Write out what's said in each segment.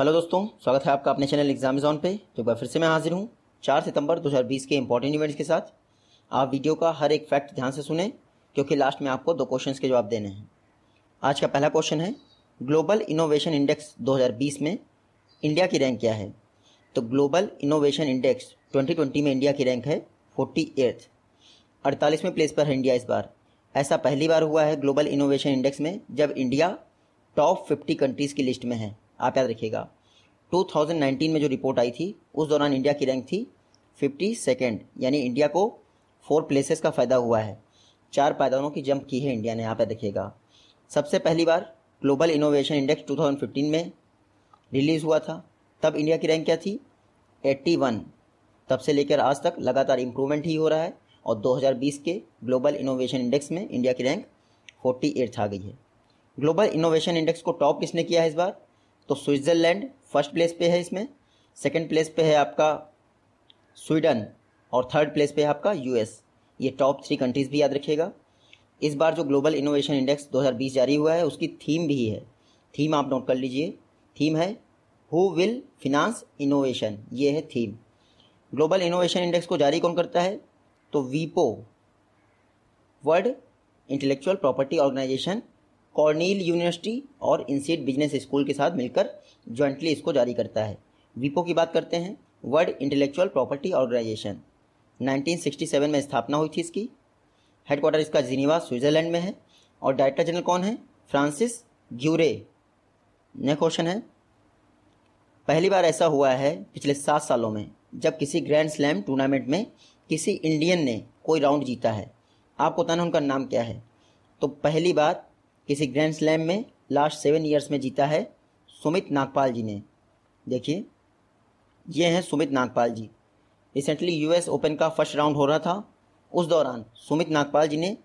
hello दोस्तों स्वागत है आपका अपने चैनल एग्जाम जोन पे तो एक बार फिर से मैं हाजिर हूँ चार सितंबर 2020 के इंपॉर्टेंट इवेंट्स के साथ आप वीडियो का हर एक फैक्ट ध्यान से सुने क्योंकि लास्ट में आपको दो क्वेश्चंस के जवाब देने हैं आज का पहला क्वेश्चन है ग्लोबल इनोवेशन इंडेक्स 2020 में इंडिया की रैंक क्या है तो ग्लोबल इनोवेशन इंडेक्स ट्वेंटी में इंडिया की रैंक है फोर्टी एट अड़तालीसवें प्लेस पर है इंडिया इस बार ऐसा पहली बार हुआ है ग्लोबल इनोवेशन इंडेक्स में जब इंडिया टॉप फिफ्टी कंट्रीज़ की लिस्ट में है आप याद रखिएगा 2019 में जो रिपोर्ट आई थी उस दौरान इंडिया की रैंक थी फिफ्टी सेकेंड यानी इंडिया को फोर प्लेसेस का फ़ायदा हुआ है चार पायदानों की जंप की है इंडिया ने आप याद रखिएगा सबसे पहली बार ग्लोबल इनोवेशन इंडेक्स 2015 में रिलीज़ हुआ था तब इंडिया की रैंक क्या थी 81 तब से लेकर आज तक लगातार इम्प्रूवमेंट ही हो रहा है और 2020 के ग्लोबल इनोवेशन इंडेक्स में इंडिया की रैंक 48 आ गई है ग्लोबल इनोवेशन इंडेक्स को टॉप किसने किया है इस बार तो स्विट्ज़रलैंड फर्स्ट प्लेस पे है इसमें सेकंड प्लेस पे है आपका स्वीडन और थर्ड प्लेस पे है आपका यूएस ये टॉप थ्री कंट्रीज़ भी याद रखिएगा इस बार जो ग्लोबल इनोवेशन इंडेक्स 2020 जारी हुआ है उसकी थीम भी है थीम आप नोट कर लीजिए थीम है हु विल फिनांस इनोवेशन ये है थीम ग्लोबल इनोवेशन इंडेक्स को जारी कौन करता है तो वीपो world intellectual property organisation Cornell university और इंसेट बिजनेस स्कूल के साथ मिलकर जॉइंटली इसको जारी करता है विपो की बात करते हैं वर्ल्ड इंटेलेक्चुअल प्रॉपर्टी ऑर्गेनाइजेशन 1967 में स्थापना हुई थी इसकी हेडक्वार्टर इसका जिनीवा स्विट्जरलैंड में है और डायरेक्टर जनरल कौन है फ्रांसिस ग्यूरे नेक्स्ट क्वेश्चन है पहली बार ऐसा हुआ है पिछले सात सालों में जब किसी ग्रैंड स्लैम टूर्नामेंट में किसी इंडियन ने कोई राउंड जीता है आपको बताना उनका नाम क्या है तो पहली बार किसी ग्रैंड स्लैम में लास्ट सेवन ईयर्स में जीता है सुमित नागपाल जी ने देखिए ये हैं Sumit Nagpal ji recently US open का फर्स्ट राउंड हो रहा था उस दौरान सुमित नागपाल जी ने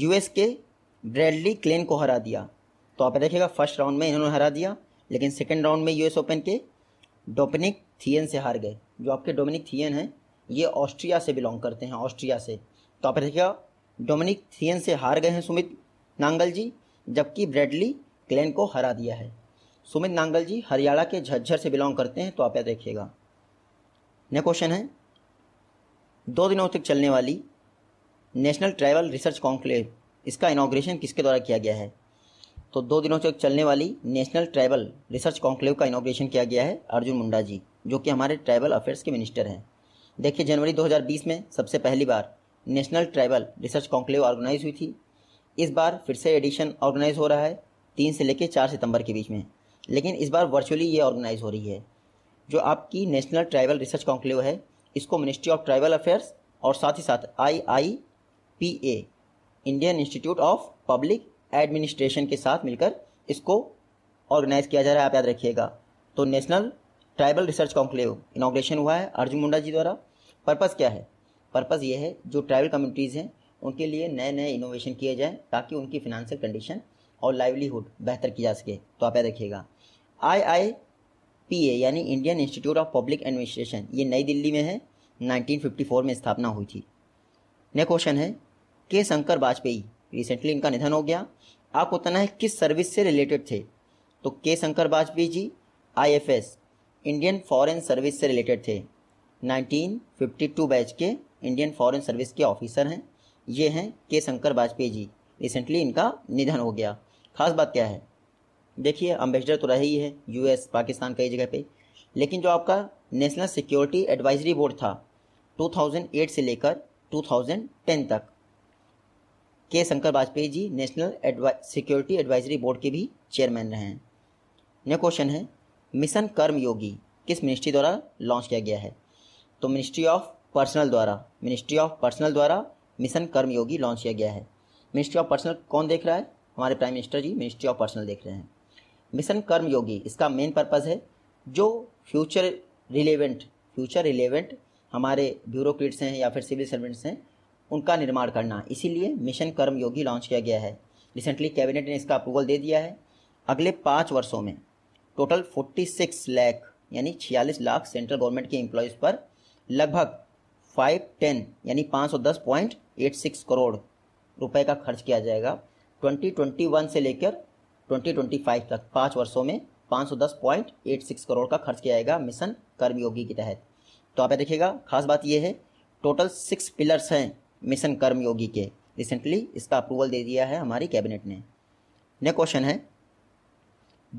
यूएस के ब्रैडली क्लेन को हरा दिया तो आप देखिएगा फर्स्ट राउंड में इन्होंने हरा दिया लेकिन सेकेंड राउंड में यूएस ओपन के डोमिनिक थियन से हार गए जो आपके डोमिनिक थियन हैं ये ऑस्ट्रिया से बिलोंग करते हैं ऑस्ट्रिया से तो आप देखिएगा डोमिनिक थियन से हार गए हैं सुमित नांगल जी जबकि ब्रेडली क्लेन को हरा दिया है सुमित नांगल जी हरियाणा के झज्जर से बिलोंग करते हैं तो आप यह देखिएगा नया क्वेश्चन है दो दिनों तक चलने वाली नेशनल ट्रैवल रिसर्च कॉन्क्लेव इसका इनाग्रेशन किसके द्वारा किया गया है तो दो दिनों तक चलने वाली नेशनल ट्राइबल रिसर्च कॉन्क्लेव का इनाग्रेशन किया गया है अर्जुन मुंडा जी जो कि हमारे ट्राइबल अफेयर्स के मिनिस्टर हैं देखिए जनवरी 2020 में सबसे पहली बार national tribal research conclave organise हुई थी इस बार फिर से एडिशन ऑर्गेनाइज़ हो रहा है तीन से लेकर चार सितंबर के बीच में लेकिन इस बार वर्चुअली ये ऑर्गेनाइज़ हो रही है जो आपकी नेशनल ट्राइबल रिसर्च कॉन्क्लेव है इसको मिनिस्ट्री ऑफ ट्राइबल अफेयर्स और साथ ही साथ I I P A Indian institute of public administration के साथ मिलकर इसको ऑर्गेनाइज़ किया जा रहा है आप याद रखिएगा तो national tribal research conclave inauguration हुआ है अर्जुन मुंडा जी द्वारा पर्पज़ क्या है पर्पज़ ये है जो ट्राइबल कम्युनिटीज़ हैं उनके लिए नए नए इनोवेशन किए जाएँ ताकि उनकी फिनंशियल कंडीशन और लाइवलीहुड बेहतर की जा सके तो आप याद रखिएगा आई आई पी ए यानी Indian institute of public administration ये नई दिल्ली में है 1954 में स्थापना हुई थी नेक्स्ट क्वेश्चन है के शंकर वाजपेयी रिसेंटली इनका निधन हो गया आपको उतना है किस सर्विस से रिलेटेड थे तो K Shankar Vajpayee ji I F S Indian foreign service से रिलेटेड थे 1952 बैच के इंडियन फॉरेन सर्विस के ऑफिसर हैं ये हैं के शंकर वाजपेयी जी रिसेंटली इनका निधन हो गया खास बात क्या है देखिए अम्बेसडर तो रहे ही है यूएस पाकिस्तान कई जगह पे लेकिन जो आपका नेशनल सिक्योरिटी एडवाइजरी बोर्ड था 2008 से लेकर 2010 तक के शंकर वाजपेयी जी नेशनल एडवा सिक्योरिटी एडवाइजरी बोर्ड के भी चेयरमैन रहे हैं नेक्स्ट क्वेश्चन है मिशन कर्म योगी किस मिनिस्ट्री द्वारा लॉन्च किया गया है तो मिनिस्ट्री ऑफ पर्सनल द्वारा मिनिस्ट्री ऑफ पर्सनल द्वारा मिशन कर्मयोगी लॉन्च किया गया है मिनिस्ट्री ऑफ पर्सनल कौन देख रहा है हमारे prime minister ji ministry of personnel देख रहे हैं मिशन कर्मयोगी इसका मेन पर्पज़ है जो फ्यूचर रिलेवेंट फ्यूचर रिलेवेंट हमारे ब्यूरोक्रेट्स हैं या फिर सिविल सर्वेंट्स हैं उनका निर्माण करना इसीलिए मिशन कर्मयोगी लॉन्च किया गया है रिसेंटली कैबिनेट ने इसका अप्रूवल दे दिया है अगले पाँच वर्षों में टोटल 46 लाख यानी छियालीस लाख सेंट्रल गवर्नमेंट के एम्प्लॉयज़ पर लगभग 510 यानी पॉइंट 86 करोड़ रुपए का खर्च किया जाएगा 2021 से लेकर 2025 तक पाँच वर्षों में 510.86 करोड़ का खर्च किया जाएगा मिशन कर्मयोगी के तहत तो आप देखिएगा खास बात यह है टोटल सिक्स पिलर्स हैं मिशन कर्मयोगी के रिसेंटली इसका अप्रूवल दे दिया है हमारी कैबिनेट ने नेक्स्ट क्वेश्चन है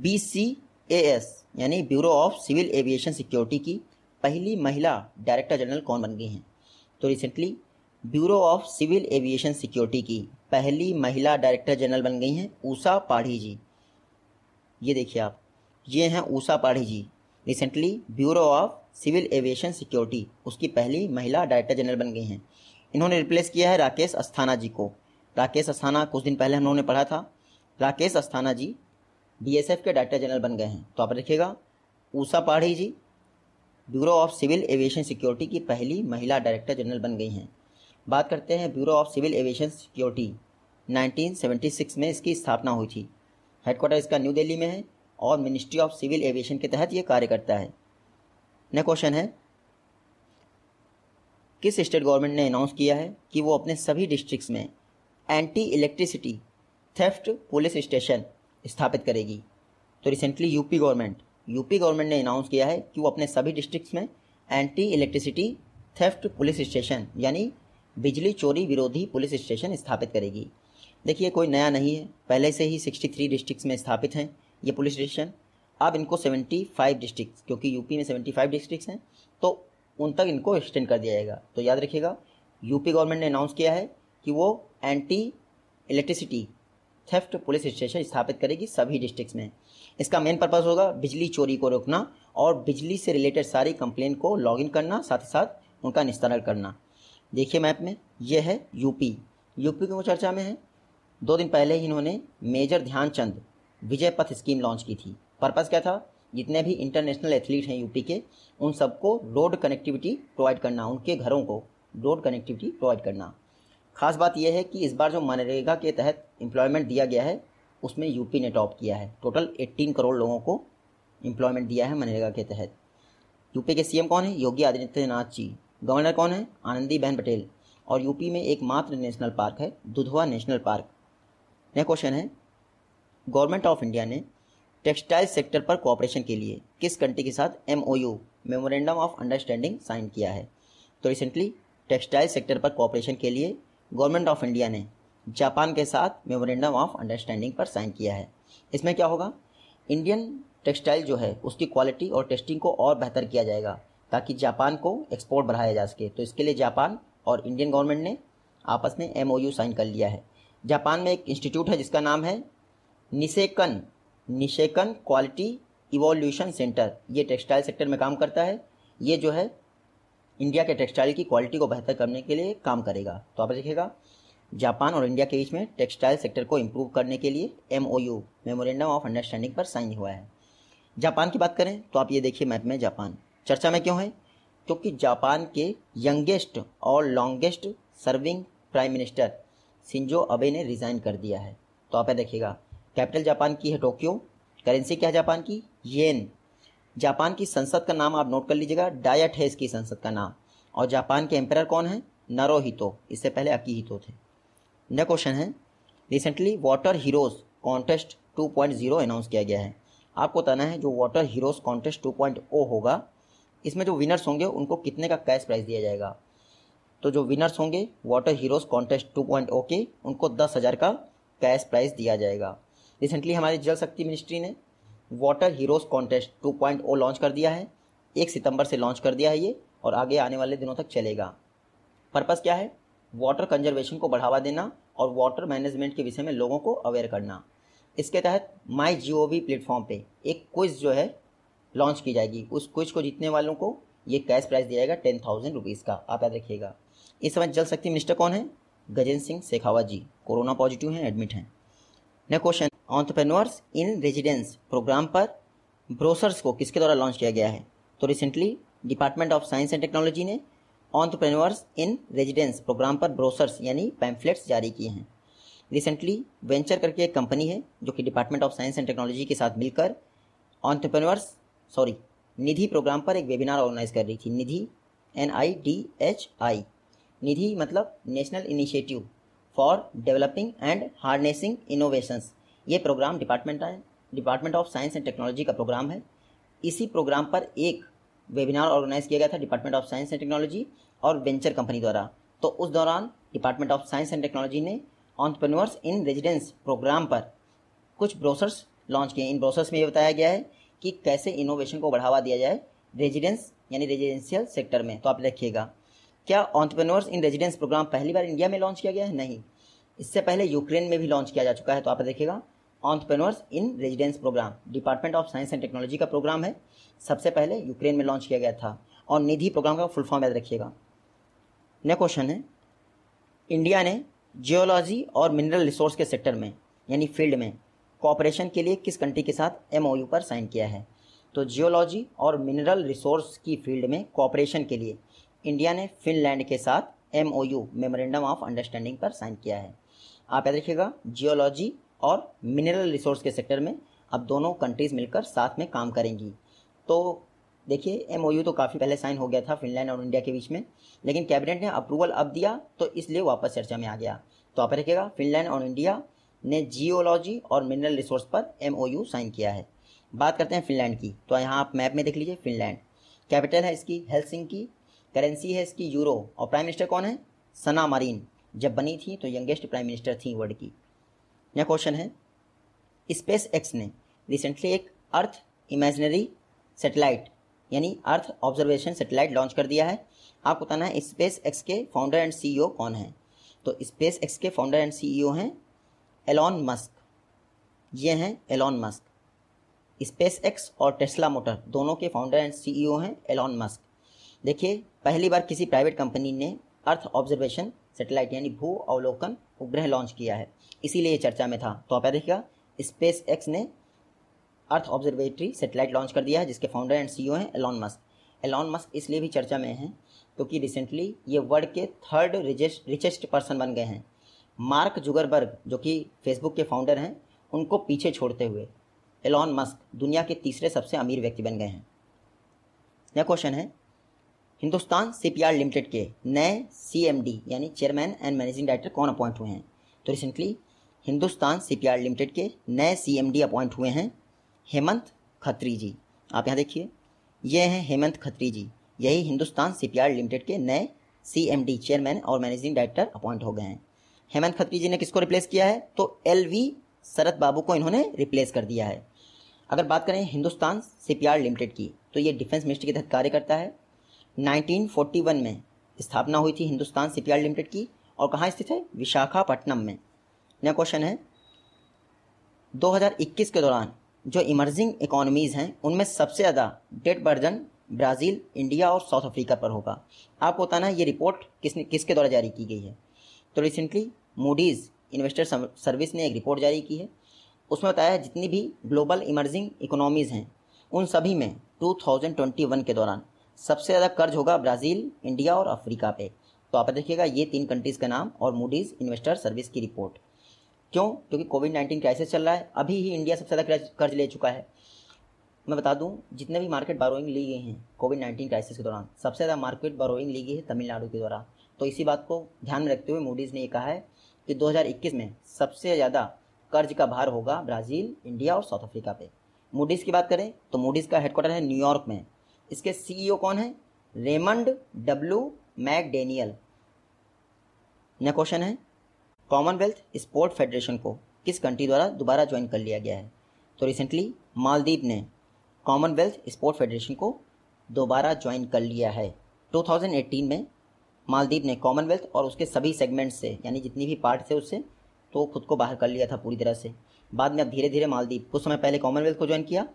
बी सी ए एस यानी bureau of civil aviation security की पहली महिला डायरेक्टर जनरल कौन बन गई हैं तो recently bureau of civil aviation security की पहली महिला डायरेक्टर जनरल बन गई हैं ऊषा पाढ़ी जी ये देखिए आप ये हैं Usha Padhee ji recently bureau of civil aviation security उसकी पहली महिला डायरेक्टर जनरल बन गई हैं इन्होंने रिप्लेस किया है राकेश अस्थाना जी को राकेश अस्थाना कुछ दिन पहले हम लोगों ने पढ़ा था राकेश अस्थाना जी बीएसएफ के डायरेक्टर जनरल बन गए हैं तो आप देखिएगा Usha Padhee ji bureau of civil aviation security की पहली महिला डायरेक्टर जनरल बन गई हैं बात करते हैं bureau of civil aviation security 1976 में इसकी स्थापना हुई थी हेडक्वार्टर इसका न्यू दिल्ली में है और मिनिस्ट्री ऑफ सिविल एविएशन के तहत ये कार्य करता है नेक्स्ट क्वेश्चन है किस स्टेट गवर्नमेंट ने अनाउंस किया है कि वो अपने सभी डिस्ट्रिक्ट्स में anti electricity theft police station स्थापित करेगी तो recently UP government UP government ने अनाउंस किया है कि वो अपने सभी डिस्ट्रिक्ट्स में anti electricity theft police station यानी बिजली चोरी विरोधी पुलिस स्टेशन स्थापित करेगी देखिए कोई नया नहीं है पहले से ही 63 डिस्ट्रिक्ट में स्थापित हैं ये पुलिस स्टेशन अब इनको 75 डिस्ट्रिक्ट क्योंकि यूपी में 75 डिस्ट्रिक्स हैं तो उन तक इनको एक्सटेंड कर दिया जाएगा तो याद रखिएगा यूपी गवर्नमेंट ने अनाउंस किया है कि वो anti electricity theft police station स्थापित करेगी सभी डिस्ट्रिक्ट में इसका मेन पर्पज़ होगा बिजली चोरी को रोकना और बिजली से रिलेटेड सारी कंप्लेन को लॉग करना साथ ही साथ उनका निस्तारण करना देखिए मैप में ये है यूपी यूपी क्यों चर्चा में है दो दिन पहले ही इन्होंने मेजर ध्यानचंद विजय पथ स्कीम लॉन्च की थी पर्पज़ क्या था जितने भी इंटरनेशनल एथलीट हैं यूपी के उन सबको रोड कनेक्टिविटी प्रोवाइड करना उनके घरों को रोड कनेक्टिविटी प्रोवाइड करना खास बात यह है कि इस बार जो मनरेगा के तहत एम्प्लॉयमेंट दिया गया है उसमें यूपी ने टॉप किया है टोटल 18 करोड़ लोगों को एम्प्लॉयमेंट दिया है मनरेगा के तहत यूपी के सीएम कौन है योगी आदित्यनाथ जी गवर्नर कौन है आनंदी बहन पटेल और यूपी में एकमात्र नेशनल पार्क है Dudhwa national park next question है गवर्नमेंट ऑफ इंडिया ने टेक्सटाइल सेक्टर पर कॉपरेशन के लिए किस कंट्री के साथ M O U memorandum of understanding sign किया है तो रिसेंटली टेक्सटाइल सेक्टर पर कॉपरेशन के लिए गवर्नमेंट ऑफ इंडिया ने जापान के साथ मेमोरेंडम ऑफ अंडरस्टैंडिंग पर साइन किया है इसमें क्या होगा इंडियन टेक्सटाइल जो है उसकी क्वालिटी और टेस्टिंग को और बेहतर किया जाएगा ताकि जापान को एक्सपोर्ट बढ़ाया जा सके तो इसके लिए जापान और इंडियन गवर्नमेंट ने आपस में एम साइन कर लिया है जापान में एक इंस्टीट्यूट है जिसका नाम है Nissenken Nissenken quality evolution centre ये टेक्सटाइल सेक्टर में काम करता है ये जो है इंडिया के टेक्सटाइल की क्वालिटी को बेहतर करने के लिए काम करेगा तो आप देखिएगा जापान और इंडिया के बीच में टेक्सटाइल सेक्टर को इम्प्रूव करने के लिए M O U memorandum of understanding पर साइन हुआ है जापान की बात करें तो आप ये देखिए मैप में जापान चर्चा में क्यों है क्योंकि जापान के यंगेस्ट और longest serving prime minister Shinzo Abe ने रिज़ाइन कर दिया है तो आप देखिएगा कैपिटल जापान की है टोक्यो करेंसी क्या है जापान की येन जापान की संसद का नाम आप नोट कर लीजिएगा डायट है इसकी संसद का नाम और जापान के एम्पर कौन है नरो हितो इससे पहले अकी हितो थे नया क्वेश्चन है recently water heroes contest 2.0 announce किया गया है आपको बताना है जो वाटर हीरोज़ कॉन्टेस्ट 2.0 होगा इसमें जो विनर्स होंगे उनको कितने का कैश प्राइज दिया जाएगा तो जो विनर्स होंगे water heroes contest two point okay उनको दस हज़ार का कैश प्राइज दिया जाएगा रिसेंटली हमारी जल शक्ति मिनिस्ट्री ने water heroes contest two point O launch कर दिया है एक सितंबर से लॉन्च कर दिया है ये और आगे आने वाले दिनों तक चलेगा पर्पज़ क्या है वाटर कंजर्वेशन को बढ़ावा देना और वाटर मैनेजमेंट के विषय में लोगों को अवेयर करना इसके तहत माई जी ओ वी प्लेटफॉर्म पर एक क्विज जो है लॉन्च की जाएगी उस क्विज को जीतने वालों को ये कैश प्राइज दिया जाएगा टेन थाउजेंड रुपीज़ का आप याद रखिएगा इस समय जल शक्ति मिनिस्टर कौन है गजेंद्र सिंह शेखावत जी कोरोना पॉजिटिव हैं एडमिट हैं next question entrepreneurs in residence programme पर ब्रोसर्स को किसके द्वारा लॉन्च किया गया है तो recently department of science and technology ने ऑन्टरप्रेन्योर्स इन रेजिडेंस प्रोग्राम पर ब्रोसर्स यानी पैम्फलेट्स जारी किए हैं रिसेंटली वेंचर करके एक कंपनी है जो कि department of science and technology के साथ मिलकर ऑन्टरप्रेन्योर्स सॉरी निधि प्रोग्राम पर एक वेबिनार ऑर्गेनाइज कर रही थी Nidhi N I D H I Nidhi मतलब national initiative for developing and harnessing innovations ये programme department department of science and technology का प्रोग्राम है इसी प्रोग्राम पर एक वेबिनार ऑर्गेनाइज किया गया था department of science and technology और वेंचर कंपनी द्वारा तो उस दौरान department of science and technology ने ऑन्टप्रनोर्स इन रेजिडेंस प्रोग्राम पर कुछ ब्रोसर्स लॉन्च किए इन ब्रोसर्स में ये बताया गया है कि कैसे इनोवेशन को बढ़ावा दिया जाए रेजिडेंस यानी रेजिडेंशियल सेक्टर में तो आप देखिएगा क्या ऑन्टरप्रेन्योर्स इन रेजिडेंस प्रोग्राम पहली बार इंडिया में लॉन्च किया गया है नहीं इससे पहले यूक्रेन में भी लॉन्च किया जा चुका है तो आप देखिएगा entrepreneurs in residence programme department of science and technology का प्रोग्राम है सबसे पहले यूक्रेन में लॉन्च किया गया था और निधि प्रोग्राम का फुल फॉर्म याद रखिएगा नेक्स्ट क्वेश्चन है इंडिया ने जियोलॉजी और मिनरल रिसोर्स के सेक्टर में यानी फील्ड में कॉपरेशन के लिए किस कंट्री के साथ एम पर साइन किया है तो जियोलॉजी और मिनरल रिसोर्स की फील्ड में कॉपरेशन के लिए इंडिया ने फिनलैंड के साथ M O U memorandum of understanding पर साइन किया है आप याद रखिएगा जियोलॉजी और मिनरल रिसोर्स के सेक्टर में अब दोनों कंट्रीज़ मिलकर साथ में काम करेंगी तो देखिए एम तो काफ़ी पहले साइन हो गया था फिनलैंड और इंडिया के बीच में लेकिन कैबिनेट ने अप्रूवल अब दिया तो इसलिए वापस चर्चा में आ गया तो आप रखिएगा फिनलैंड और इंडिया ने जियोलॉजी और मिनरल रिसोर्स पर एम साइन किया है बात करते हैं फिनलैंड की तो यहाँ आप मैप में देख लीजिए फिनलैंड कैपिटल है इसकी हेलसिंग की करेंसी है इसकी यूरो और प्राइम मिनिस्टर कौन है सना मरीन जब बनी थी तो यंगेस्ट प्राइम मिनिस्टर थी वर्ल्ड की यह क्वेश्चन है स्पेस एक्स ने रिसेंटली एक अर्थ इमेजनरी सेटेलाइट यानी अर्थ ऑब्जर्वेशन सेटेलाइट लॉन्च कर दिया है आपको बताना है स्पेस एक्स के फाउंडर एंड सीईओ कौन है तो स्पेस एक्स के फाउंडर एंड सीईओ हैं एलॉन मस्क ये हैं एलॉन मस्क स्पेस एक्स और टेस्ला मोटर दोनों के फाउंडर एंड सीईओ हैं एलॉन मस्क देखिए पहली बार किसी प्राइवेट कंपनी ने अर्थ ऑब्जर्वेशन सेटेलाइट यानी भू अवलोकन उपग्रह लॉन्च किया है इसीलिए चर्चा में था तो आप देखिएगा स्पेस एक्स ने अर्थ ऑब्जर्वेटरी सेटेलाइट लॉन्च कर दिया है जिसके फाउंडर एंड सीईओ हैं एलॉन मस्क एलॉन मस्क इसलिए भी चर्चा में हैं क्योंकि रिसेंटली ये वर्ल्ड के थर्ड रिचेस्ट पर्सन बन गए हैं मार्क जुगरबर्ग जो कि फेसबुक के फाउंडर हैं उनको पीछे छोड़ते हुए एलॉन मस्क दुनिया के तीसरे सबसे अमीर व्यक्ति बन गए हैं नया क्वेश्चन है हिंदुस्तान सी लिमिटेड के नए सी यानी चेयरमैन एंड मैनेजिंग डायरेक्टर कौन अपॉइंट हुए हैं तो रिसेंटली हिंदुस्तान सीपीआर लिमिटेड के नए सी अपॉइंट हुए हैं हेमंत खत्री जी आप यहाँ देखिए ये हैं हेमंत खत्री जी यही हिंदुस्तान सीपीआर लिमिटेड के नए सी चेयरमैन और मैनेजिंग डायरेक्टर अपॉइंट हो गए हैं हेमंत खत्री जी ने किसको रिप्लेस किया है तो एल वी शरद बाबू को इन्होंने रिप्लेस कर दिया है अगर बात करें हिंदुस्तान सीपीआर लिमिटेड की तो ये डिफेंस मिनिस्ट्री के तहत कार्य करता है 1941 में स्थापना हुई थी हिंदुस्तान सीपीआर लिमिटेड की और कहाँ स्थित है विशाखापट्टनम में नया क्वेश्चन है 2021 के दौरान जो इमर्जिंग इकोनॉमीज़ हैं उनमें सबसे ज़्यादा डेट बर्जन ब्राज़ील इंडिया और साउथ अफ्रीका पर होगा आपको बताना ये रिपोर्ट किसने किसके द्वारा जारी की गई है तो रिसेंटली मूडीज़ इन्वेस्टर सर्विस ने एक रिपोर्ट जारी की है उसमें बताया है जितनी भी ग्लोबल इमर्जिंग इकोनॉमीज़ हैं उन सभी में 2021 के दौरान सबसे ज़्यादा कर्ज होगा ब्राज़ील इंडिया और अफ्रीका पे तो आप देखिएगा ये तीन कंट्रीज़ का नाम और मूडीज़ इन्वेस्टर सर्विस की रिपोर्ट क्यों क्योंकि कोविड नाइन्टीन क्राइसिस चल रहा है अभी ही इंडिया सबसे ज़्यादा कर्ज ले चुका है मैं बता दूं जितने भी मार्केट बारोइंग ली गई हैं कोविड नाइन्टीन क्राइसिस के दौरान सबसे ज़्यादा मार्केट बारोइंग ली गई है तमिलनाडु के द्वारा तो इसी बात को ध्यान में रखते हुए मूडीज़ ने ये कहा है कि 2021 में सबसे ज़्यादा कर्ज का भार होगा ब्राज़ील इंडिया और साउथ अफ्रीका पे मूडीज़ की बात करें तो मूडीज़ का हेडक्वार्टर है न्यूयॉर्क में इसके सीईओ e कौन है रेमंड डब्ल्यू मैक डेनियल ने क्वेश्चन है कॉमनवेल्थ स्पोर्ट फेडरेशन को किस कंट्री द्वारा दोबारा ज्वाइन कर लिया गया है तो रिसेंटली मालदीव ने कॉमनवेल्थ स्पोर्ट फेडरेशन को दोबारा ज्वाइन कर लिया है 2018 में मालदीव ने कॉमनवेल्थ और उसके सभी सेगमेंट से यानी जितनी भी पार्ट थे उससे तो खुद को बाहर कर लिया था पूरी तरह से बाद में अब धीरे धीरे मालदीव कुछ समय पहले कॉमनवेल्थ को ज्वाइन किया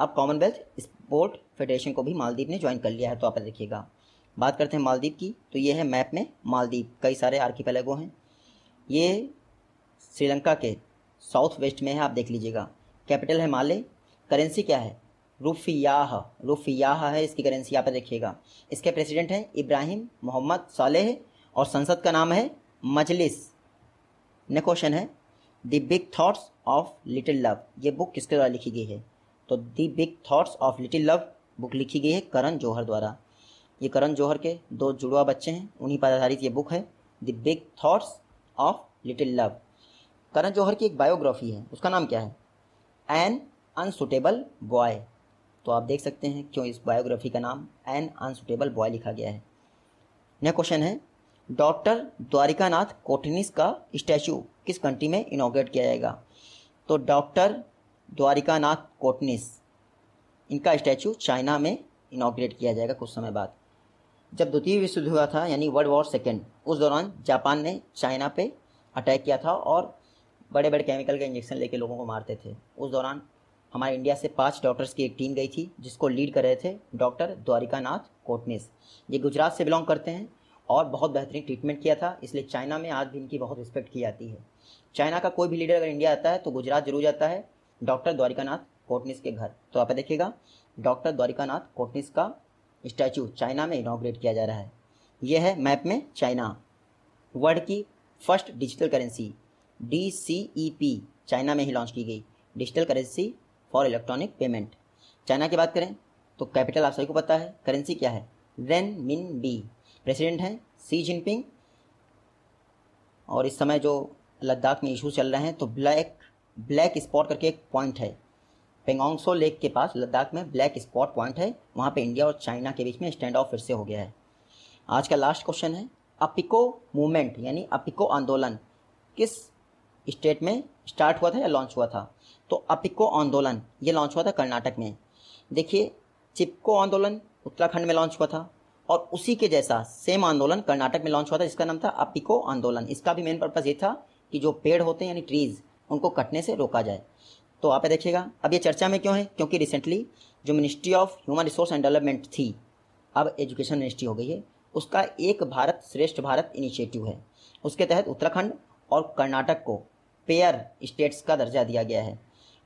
अब कॉमनवेल्थ स्पोर्ट फेडरेशन को भी मालदीव ने ज्वाइन कर लिया है तो आप देखिएगा बात करते हैं मालदीव की तो ये है मैप में मालदीव कई सारे आर्किपेलेगो हैं ये श्रीलंका के साउथ वेस्ट में है आप देख लीजिएगा कैपिटल है माले करेंसी क्या है रुफिया रुफिया है इसकी करेंसी यहाँ पर देखिएगा इसके प्रेसिडेंट हैं इब्राहिम मोहम्मद सालेह और संसद का नाम है मजलिस ने क्वेश्चन है the big thoughts of little love ये बुक किसके द्वारा लिखी गई है तो the big thoughts of little love book लिखी गई है करण जौहर द्वारा ये करण जौहर के दो जुड़वा बच्चे हैं उन्हीं पर आधारित ये बुक है the big thoughts of little love Karan Johar की एक बायोग्राफी है उसका नाम क्या है एन अनसुटेबल बॉय तो आप देख सकते हैं क्यों इस बायोग्राफी का नाम एन अनसुटेबल बॉय लिखा गया है नेक्स्ट क्वेश्चन है डॉक्टर द्वारिकानाथ कोटिनिस का स्टैचू किस कंट्री में इनोग्रेट किया जाएगा तो डॉक्टर द्वारिकानाथ कोटनिस इनका स्टैचू चाइना में इनाग्रेट किया जाएगा कुछ समय बाद जब द्वितीय विश्व युद्ध हुआ था यानी वर्ल्ड वॉर सेकेंड उस दौरान जापान ने चाइना पे अटैक किया था और बड़े बड़े केमिकल के इंजेक्शन लेके लोगों को मारते थे उस दौरान हमारे इंडिया से पांच डॉक्टर्स की एक टीम गई थी जिसको लीड कर रहे थे डॉक्टर द्वारिका नाथ कोटनिस ये गुजरात से बिलोंग करते हैं और बहुत बेहतरीन ट्रीटमेंट किया था इसलिए चाइना में आज भी इनकी बहुत रिस्पेक्ट की जाती है चाइना का कोई भी लीडर अगर इंडिया आता है तो गुजरात जरूर जाता है डॉक्टर द्वारिका नाथ कोटनिस के घर तो आप देखिएगा डॉक्टर द्वारिका नाथ कोटनिस का स्टैचू चाइना में इनाग्रेट किया जा रहा है यह है मैप में चाइना वर्ल्ड की first digital currency D C E P China में ही लॉन्च की गई digital currency for electronic payment China की बात करें तो कैपिटल आप सभी को पता है करेंसी क्या है रेन मिन बी प्रेसिडेंट हैं सी जिनपिंग और इस समय जो लद्दाख में इशू चल रहे हैं तो ब्लैक ब्लैक स्पॉट करके एक पॉइंट है पेंगोंगसो लेक के पास लद्दाख में ब्लैक स्पॉट पॉइंट है वहाँ पे इंडिया और चाइना के बीच में स्टैंड ऑफ फिर से हो गया है आज का लास्ट क्वेश्चन है अपिको मूवमेंट यानी अपिको आंदोलन किस स्टेट में स्टार्ट हुआ था या लॉन्च हुआ था तो अपिको आंदोलन ये लॉन्च हुआ था कर्नाटक में देखिए चिपको आंदोलन उत्तराखंड में लॉन्च हुआ था और उसी के जैसा सेम आंदोलन कर्नाटक में लॉन्च हुआ था जिसका नाम था अपिको आंदोलन इसका भी मेन पर्पज़ ये था कि जो पेड़ होते हैं यानी ट्रीज़ उनको कटने से रोका जाए तो आप देखिएगा अब ये चर्चा में क्यों है क्योंकि रिसेंटली जो ministry of human resource and development थी अब एजुकेशन मिनिस्ट्री हो गई है उसका एक भारत श्रेष्ठ भारत इनिशिएटिव है उसके तहत उत्तराखंड और कर्नाटक को पेयर स्टेट्स का दर्जा दिया गया है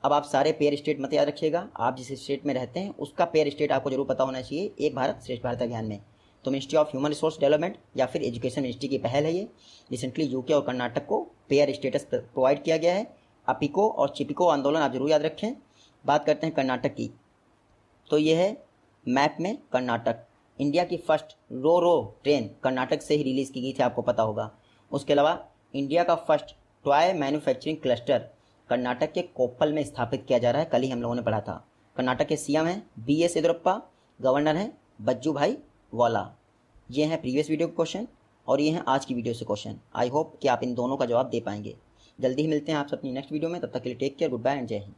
अब आप सारे पेयर स्टेट मत याद रखिएगा आप जिस स्टेट में रहते हैं उसका पेयर स्टेट आपको जरूर पता होना चाहिए एक भारत श्रेष्ठ भारत अभियान में तो ministry of human resource development या फिर एजुकेशन मिनिस्ट्री की पहल है ये रिसेंटली यूके और कर्नाटक को पेयर स्टेटस प्रोवाइड किया गया है अपिको और चिपिको आंदोलन आप जरूर याद रखें बात करते हैं कर्नाटक की तो ये है मैप में कर्नाटक इंडिया की first ro ro train Karnataka से ही रिलीज़ की गई थी आपको पता होगा उसके अलावा इंडिया का first toy manufacturing cluster Karnataka के कोप्पल में स्थापित किया जा रहा है कल ही हम लोगों ने पढ़ा था कर्नाटक के सीएम हैं बी एस येदुरप्पा गवर्नर हैं बज्जू भाई वाला ये हैं प्रीवियस वीडियो के क्वेश्चन और ये हैं आज की वीडियो से क्वेश्चन आई होप कि आप इन दोनों का जवाब दे पाएंगे जल्दी ही मिलते हैं आप अपनी नेक्स्ट वीडियो में तब तक के लिए take care good bye and Jai Hind